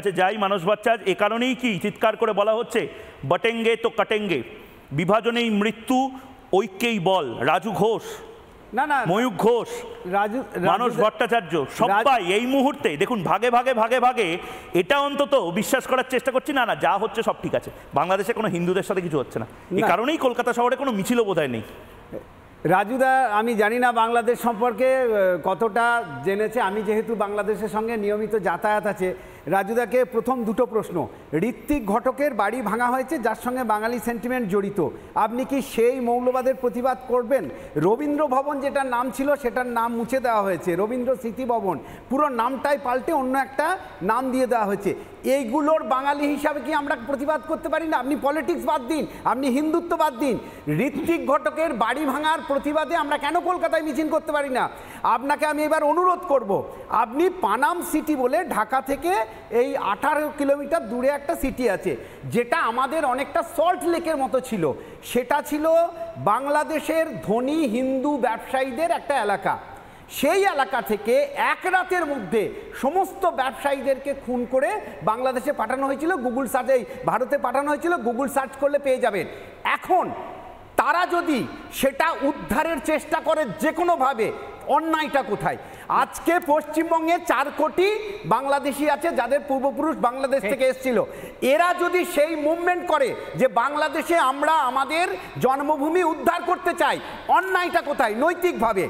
কাছে যাই মানস বাচ্চা এ কারণেই কি চিৎকার করে বলা হচ্ছে বটেঙ্গে তো কাটেঙ্গে বিভাজনেই মৃত্যু ঐক্যেই বল রাজু ঘোষ না না ময়ূক ঘোষ রাজু মানস ভট্টাচার্য সবাই এই মুহূর্তে দেখুন ভাগে ভাগে ভাগে ভাগে এটা অন্তত বিশ্বাস করার চেষ্টা করছি না না যা হচ্ছে সব ঠিক আছে বাংলাদেশে কোনো হিন্দুদের সাথে কিছু হচ্ছে না এই কারণেই কলকাতা শহরে কোনো মিছিলও বোধহয় নেই রাজুদা আমি জানি না বাংলাদেশ সম্পর্কে কতটা জেনেছে আমি যেহেতু বাংলাদেশের সঙ্গে নিয়মিত যাতায়াত আছে রাজুদাকে প্রথম দুটো প্রশ্ন ঋত্বিক ঘটকের বাড়ি ভাঙা হয়েছে যার সঙ্গে বাঙালি সেন্টিমেন্ট জড়িত আপনি কি সেই মৌলবাদের প্রতিবাদ করবেন রবীন্দ্র ভবন যেটার নাম ছিল সেটার নাম মুছে দেওয়া হয়েছে রবীন্দ্র স্মৃতি ভবন পুরো নামটাই পাল্টে অন্য একটা নাম দিয়ে দেওয়া হয়েছে এইগুলোর বাঙালি হিসাবে কি আমরা প্রতিবাদ করতে পারি না আপনি পলিটিক্স বাদ দিন আপনি হিন্দুত্ব বাদ দিন ঋত্বিক ঘটকের বাড়ি ভাঙার প্রতিবাদে আমরা কেন কলকাতায় মিছিল করতে পারি না আপনাকে আমি এবার অনুরোধ করব আপনি পানাম সিটি বলে ঢাকা থেকে এই আঠারো কিলোমিটার দূরে একটা সিটি আছে যেটা আমাদের অনেকটা সল্ট লেকের মতো ছিল সেটা ছিল বাংলাদেশের ধনী হিন্দু ব্যবসায়ীদের একটা এলাকা সেই এলাকা থেকে এক রাতের মধ্যে সমস্ত ব্যবসায়ীদেরকে খুন করে বাংলাদেশে পাঠানো হয়েছিল গুগল এই ভারতে পাঠানো হয়েছিল গুগল সার্চ করলে পেয়ে যাবেন এখন তারা যদি সেটা উদ্ধারের চেষ্টা করে যে কোনোভাবে অন্যায়টা কোথায় আজকে পশ্চিমবঙ্গে চার কোটি বাংলাদেশি আছে যাদের পূর্বপুরুষ বাংলাদেশ থেকে এসেছিল এরা যদি সেই মুভমেন্ট করে যে বাংলাদেশে আমরা আমাদের জন্মভূমি উদ্ধার করতে চাই অন্যায়টা কোথায় নৈতিকভাবে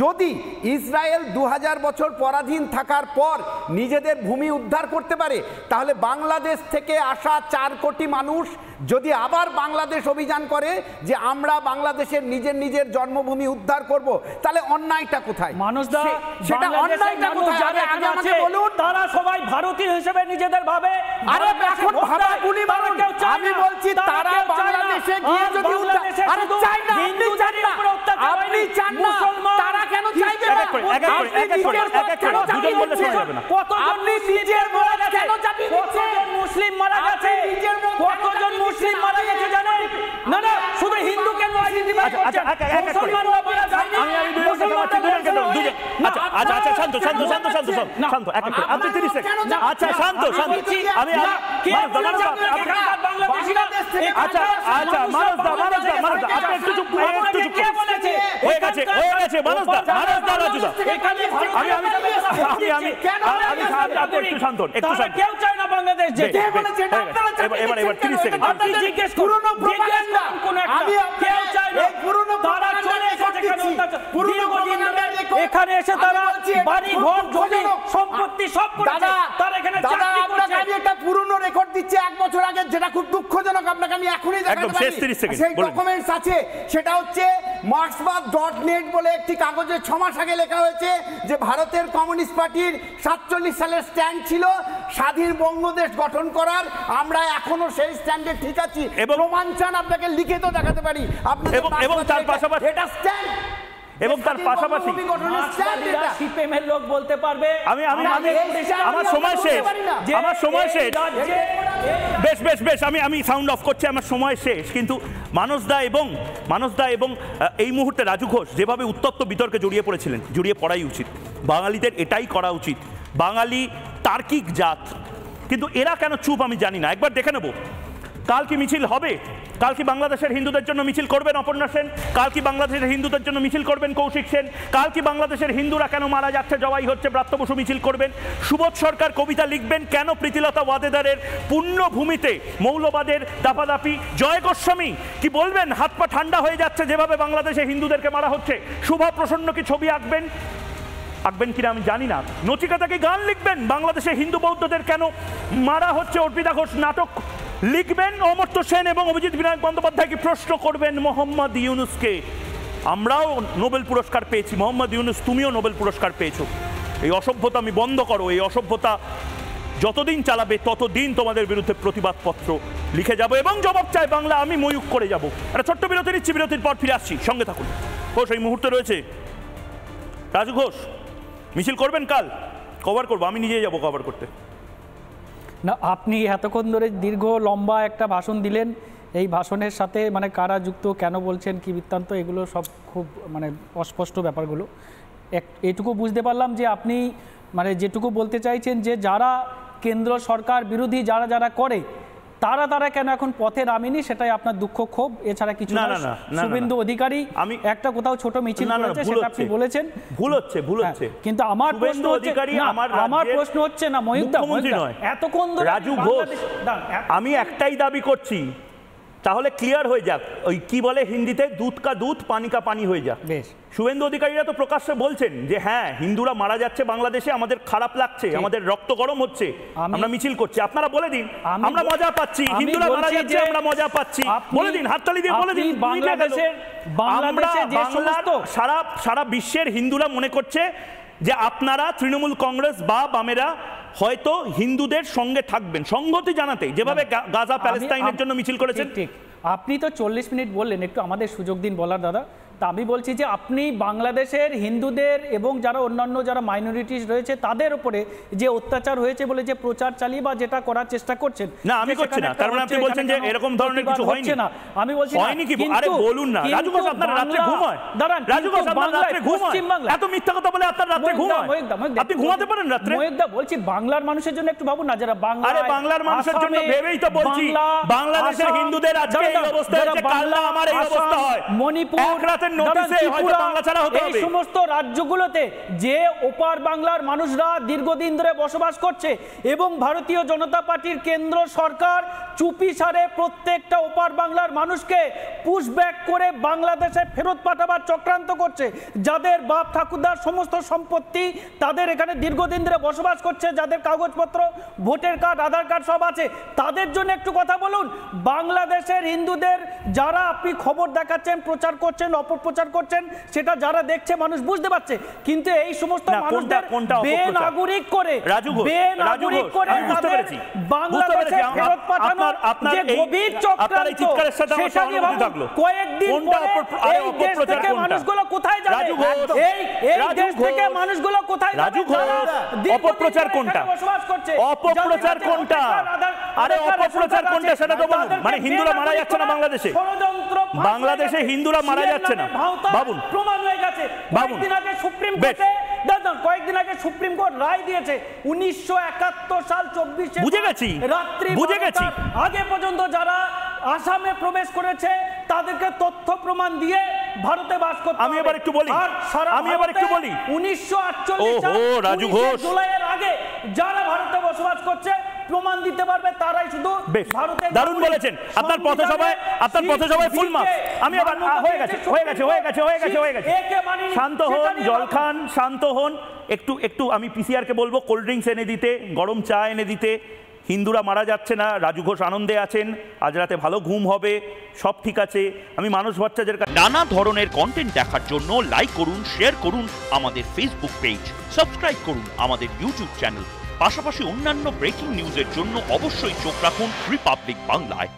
যদি ইসরায়েল দু বছর পরাধীন থাকার পর নিজেদের ভূমি উদ্ধার করতে পারে তাহলে বাংলাদেশ থেকে আসা চার কোটি মানুষ যদি আবার বাংলাদেশ অভিযান করে যে আমরা বাংলাদেশের নিজের নিজের জন্মভূমি উদ্ধার করব তাহলে অন্যায়টা কোথায় মানুষদা সেটা অন্যায়টা কোথায় বলুন তারা সবাই ভারতীয় হিসেবে নিজেদের ভাবে আরে এখন ভাবা গুলি মারো কেউ আমি বলছি তারা বাংলাদেশে গিয়ে যদি আরে চাই না আপনি চান না আপনি চান না তারা কেন চাইবে না আপনি নিজের কত আপনি নিজের মরা কেন চাপি মুসলিম মারা গেছে কতজন আচ্ছা আচ্ছা, আচ্ছা, আচ্ছা আচ্ছা শান্ত শান্ত শান্ত শান্ত শান্ত এক এক আপনি 30 সেকেন্ড আচ্ছা শান্ত শান্ত আমি আচ্ছা আচ্ছা মানুষ দা মানুষ দা মানুষ দা আপনি একটু চুপ একটু চুপ হয়ে গেছে হয়ে গেছে মানুষ দা মানুষ দা রাজু দা আমি আমি আমি আমি আপনি একটু শান্ত একটু শান্ত কেউ চায় এখানে এসে তারা বাড়ি ঘর জমি সম্পত্তি সব করেছে তারা এখানে চাকরি করছে আমি একটা পুরনো রেকর্ড দিচ্ছি এক বছর আগে যেটা খুব দুঃখজনক আপনাকে আমি এখনই সেটা হচ্ছে বলে একটি কাগজে ছ মাস আগে লেখা হয়েছে যে ভারতের কমিউনিস্ট পার্টির সাতচল্লিশ সালের স্ট্যান্ড ছিল স্বাধীন বঙ্গদেশ গঠন করার আমরা এখনো সেই স্ট্যান্ডে ঠিক আছি এবং রোমাঞ্চান আপনাকে লিখে তো দেখাতে পারি আপনি এবং তার পাশাপাশি এটা স্ট্যান্ড এবং তার পাশাপাশি লোক বলতে পারবে আমি আমি আমার সময় শেষ আমার সময় শেষ বেশ বেশ বেশ আমি আমি সাউন্ড অফ করছি আমার সময় শেষ কিন্তু মানসদা এবং মানসদা এবং এই মুহূর্তে রাজু ঘোষ যেভাবে উত্তপ্ত বিতর্কে জড়িয়ে পড়েছিলেন জড়িয়ে পড়াই উচিত বাঙালিদের এটাই করা উচিত বাঙালি তার্কিক জাত কিন্তু এরা কেন চুপ আমি জানি না একবার দেখে নেবো কাল কি মিছিল হবে কাল কি বাংলাদেশের হিন্দুদের জন্য মিছিল করবেন অপর্ণা সেন কাল কি বাংলাদেশের হিন্দুদের জন্য মিছিল করবেন কৌশিক সেন কাল কি বাংলাদেশের হিন্দুরা কেন মারা যাচ্ছে জবাই হচ্ছে ব্রাত্য বসু মিছিল করবেন সুবোধ সরকার কবিতা লিখবেন কেন প্রীতিলতা ওয়াদেদারের পূর্ণভূমিতে মৌলবাদের দাপাদাপি জয় গোস্বামী কি বলবেন হাত পা ঠান্ডা হয়ে যাচ্ছে যেভাবে বাংলাদেশে হিন্দুদেরকে মারা হচ্ছে শুভা প্রসন্ন কি ছবি আঁকবেন আঁকবেন কিনা আমি জানি না নচিকাতাকে গান লিখবেন বাংলাদেশে হিন্দু বৌদ্ধদের কেন মারা হচ্ছে অর্পিতা ঘোষ নাটক লিখবেন অমর্ত্য সেন এবং অভিজিৎ বিনায়ক বন্দ্যোপাধ্যায়কে প্রশ্ন করবেন মোহাম্মদ ইউনুসকে আমরাও নোবেল পুরস্কার পেয়েছি মোহাম্মদ ইউনুস তুমিও নোবেল পুরস্কার পেয়েছো এই অসভ্যতা আমি বন্ধ করো এই অসভ্যতা যতদিন চালাবে ততদিন তোমাদের বিরুদ্ধে প্রতিবাদপত্র লিখে যাব এবং জবাব চাই বাংলা আমি ময়ূক করে যাব একটা ছোট্ট বিরতি নিচ্ছি বিরতির পর ফিরে আসছি সঙ্গে থাকুন ঘোষ এই মুহূর্তে রয়েছে রাজু ঘোষ মিছিল করবেন কাল কভার করবো আমি নিজেই যাব কভার করতে না আপনি এতক্ষণ ধরে দীর্ঘ লম্বা একটা ভাষণ দিলেন এই ভাষণের সাথে মানে কারা যুক্ত কেন বলছেন কি বৃত্তান্ত এগুলো সব খুব মানে অস্পষ্ট ব্যাপারগুলো এক এটুকু বুঝতে পারলাম যে আপনি মানে যেটুকু বলতে চাইছেন যে যারা কেন্দ্র সরকার বিরোধী যারা যারা করে তারা তারা কেন এখন পথে নামেনি সেটাই আপনার দুঃখ ক্ষোভ এছাড়া কিছু না শুভেন্দু অধিকারী আমি একটা কোথাও ছোট মিছিল সেটা আপনি বলেছেন ভুল হচ্ছে ভুল হ্যাঁ, হচ্ছে কিন্তু আমার প্রশ্ন হচ্ছে আমার প্রশ্ন হচ্ছে না মহিন্দা এতক্ষণ রাজু ঘোষ আমি একটাই দাবি করছি তাহলে ক্লিয়ার হয়ে যাক ওই কি বলে হিন্দিতে দুধ কা দুধ পানি কা পানি হয়ে যাক শুভেন্দু অধিকারীরা তো প্রকাশ্যে বলছেন যে হ্যাঁ হিন্দুরা মারা যাচ্ছে বাংলাদেশে আমাদের খারাপ লাগছে আমাদের রক্ত গরম হচ্ছে আমরা মিছিল করছি আপনারা বলে দিন আমরা মজা পাচ্ছি হিন্দুরা মারা যাচ্ছে আমরা মজা পাচ্ছি বলে দিন হাততালি দিয়ে বলে দিন বাংলাদেশের বাংলাদেশে সারা সারা বিশ্বের হিন্দুরা মনে করছে যে আপনারা তৃণমূল কংগ্রেস বা বামেরা হয়তো হিন্দুদের সঙ্গে থাকবেন সংগতি জানাতে যেভাবে গাজা প্যালেস্তাইনের জন্য মিছিল করেছেন ঠিক আপনি তো চল্লিশ মিনিট বললেন একটু আমাদের সুযোগ দিন বলার দাদা তা আমি বলছি যে আপনি বাংলাদেশের হিন্দুদের এবং যারা অন্যান্য যারা মাইনরিটিস রয়েছে তাদের উপরে যে অত্যাচার হয়েছে বলে যে প্রচার চালিয়ে বা যেটা করার চেষ্টা করছেন না আমি করছি না কারণ আপনি বলছেন যে এরকম ধরনের কিছু হয়নি না আমি বলছি হয়নি কি আরে বলুন না রাজু ঘোষ আপনার রাতে ঘুম হয় দাঁড়ান রাজু ঘোষ আপনার রাতে ঘুম হয় এত মিথ্যা কথা বলে আপনার রাতে ঘুম হয় আপনি ঘুমাতে পারেন রাতে মোয়েকদা বলছি বাংলার মানুষের জন্য একটু ভাবুন না যারা বাংলা আরে বাংলার মানুষের জন্য ভেবেই তো বলছি বাংলাদেশের হিন্দুদের আজকে এই অবস্থা হয়েছে কাল আমার এই অবস্থা হয় মণিপুর রাতে রাজ্যগুলোতে যে ওপার বাংলার মানুষরা দীর্ঘদিন ধরে এবং ভারতীয় জনতা পার্টির কেন্দ্র সরকার চুপি সারে প্রত্যেকটা ওপার বাংলার মানুষকে করে বাংলাদেশে ফেরত পাঠাবার চক্রান্ত করছে যাদের বাপ ঠাকুরদার সমস্ত সম্পত্তি তাদের এখানে দীর্ঘদিন ধরে বসবাস করছে যাদের কাগজপত্র ভোটার কার্ড আধার কার্ড সব আছে তাদের জন্য একটু কথা বলুন বাংলাদেশের হিন্দুদের যারা আপনি খবর দেখাচ্ছেন প্রচার করছেন অপ অপপ্রচার করছেন সেটা যারা দেখছে মানুষ বুঝতে পারছে কিন্তু এই সমস্ত মানুষদের বেনাগরিক করে বেনাগরিক করে তাদের বাংলাদেশে ফেরত পাঠানো যে গভীর চক্রান্ত সাথে নিয়ে ভাবুন কয়েকদিন পরে এই দেশ থেকে মানুষগুলো কোথায় যাবে এই এই দেশ থেকে মানুষগুলো কোথায় যাবে অপপ্রচার কোনটা অপপ্রচার কোনটা আরে অপপ্রচার কোনটা সেটা তো বলুন মানে হিন্দুরা মারা যাচ্ছে না বাংলাদেশে বাংলাদেশে হিন্দুরা মারা যাচ্ছে না বাবুন প্রমাণ হয়ে গেছে বাবুন আগে সুপ্রিম কোর্টে কয়েকদিন আগে সুপ্রিম কোর্ট রায় দিয়েছে উনিশশো সাল চব্বিশে বুঝে গেছি রাত্রি বুঝে গেছি আগে পর্যন্ত যারা আসামে প্রবেশ করেছে তাদেরকে তথ্য প্রমাণ দিয়ে ভারতে বাস করতে আমি এবার একটু বলি আমি এবার একটু বলি উনিশশো আটচল্লিশ জুলাইয়ের আগে যারা ভারতে বসবাস করছে প্রমাণ দিতে পারবে তারাই শুধু ভারতের দারুণ বলেছেন আপনার সবাই আপনার সবাই ফুল মার্কস আমি আবার হয়ে গেছে হয়ে গেছে হয়ে গেছে হয়ে গেছে হয়ে গেছে শান্ত হন জল খান শান্ত হন একটু একটু আমি পিসিআরকে বলবো কোল্ড ড্রিঙ্কস এনে দিতে গরম চা এনে দিতে হিন্দুরা মারা যাচ্ছে না রাজু ঘোষ আনন্দে আছেন আজ রাতে ভালো ঘুম হবে সব ঠিক আছে আমি মানুষ বাচ্চাদের কাছে নানা ধরনের কন্টেন্ট দেখার জন্য লাইক করুন শেয়ার করুন আমাদের ফেসবুক পেজ সাবস্ক্রাইব করুন আমাদের ইউটিউব চ্যানেল পাশাপাশি অন্যান্য ব্রেকিং নিউজের জন্য অবশ্যই চোখ রাখুন রিপাবলিক বাংলায়